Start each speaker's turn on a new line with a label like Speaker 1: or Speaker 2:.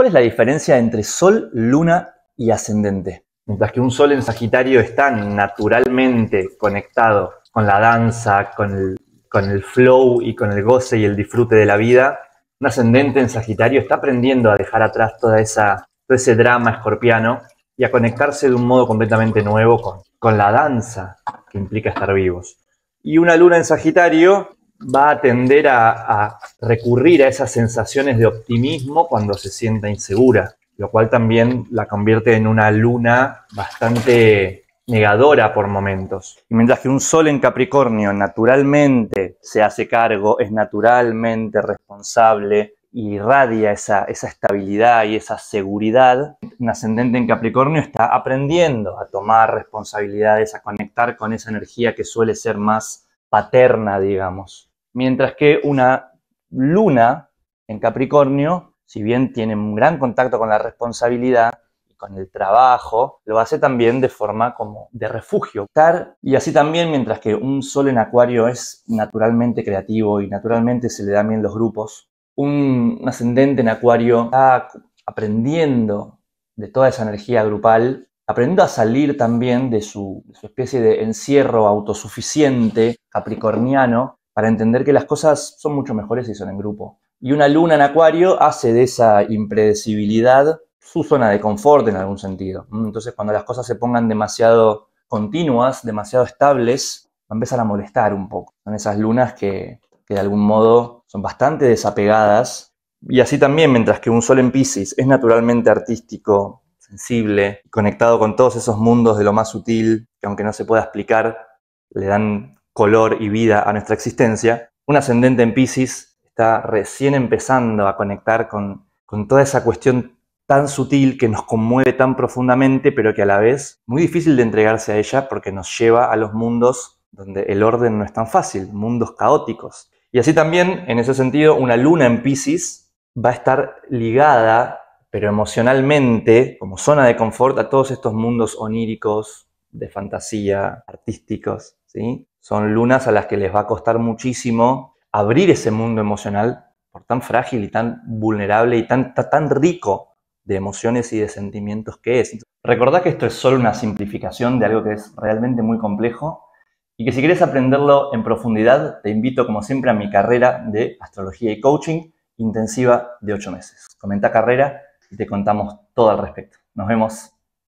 Speaker 1: ¿Cuál es la diferencia entre Sol, Luna y Ascendente? Mientras que un Sol en Sagitario está naturalmente conectado con la danza, con el, flow y con el goce y el disfrute de la vida, un Ascendente en Sagitario está aprendiendo a dejar atrás toda esa, todo ese drama escorpiano y a conectarse de un modo completamente nuevo con, con la danza que implica estar vivos. Y una luna en Sagitario va a tender a, recurrir a esas sensaciones de optimismo cuando se sienta insegura, lo cual también la convierte en una luna bastante negadora por momentos. Y mientras que un sol en Capricornio naturalmente se hace cargo, es naturalmente responsable y irradia esa estabilidad y esa seguridad, un ascendente en Capricornio está aprendiendo a tomar responsabilidades, a conectar con esa energía que suele ser más paterna, digamos mientras que una luna en Capricornio, si bien tiene un gran contacto con la responsabilidad y con el trabajo, lo hace también de forma como de refugio. Y así también, mientras que un sol en Acuario es naturalmente creativo y naturalmente se le dan bien los grupos, un ascendente en Acuario está aprendiendo de toda esa energía grupal aprendiendo a salir también de su, de su, especie de encierro autosuficiente capricorniano para entender que las cosas son mucho mejores si son en grupo. Y una luna en acuario hace de esa impredecibilidad su zona de confort en algún sentido. Entonces cuando las cosas se pongan demasiado continuas, demasiado estables, va a empezar a molestar un poco. Son esas lunas que, que de algún modo son bastante desapegadas. Y así también, mientras que un sol en Pisces es naturalmente artístico, sensible, conectado con todos esos mundos de lo más sutil, que aunque no se pueda explicar, le dan color y vida a nuestra existencia, un ascendente en Pisces está recién empezando a conectar con, toda esa cuestión tan sutil que nos conmueve tan profundamente, pero que a la vez muy difícil de entregarse a ella porque nos lleva a los mundos donde el orden no es tan fácil, mundos caóticos. Y así también, en ese sentido, una luna en Pisces va a estar ligada, pero emocionalmente, como zona de confort, a todos estos mundos oníricos, de fantasía, artísticos, ¿sí? Son lunas a las que les va a costar muchísimo abrir ese mundo emocional, por tan frágil y tan vulnerable y tan, tan rico de emociones y de sentimientos que es. Recordad que esto es solo una simplificación de algo que es realmente muy complejo y que si quieres aprenderlo en profundidad, te invito como siempre a mi carrera de astrología y coaching intensiva de 8 meses. Comenta carrera y te contamos todo al respecto. Nos vemos.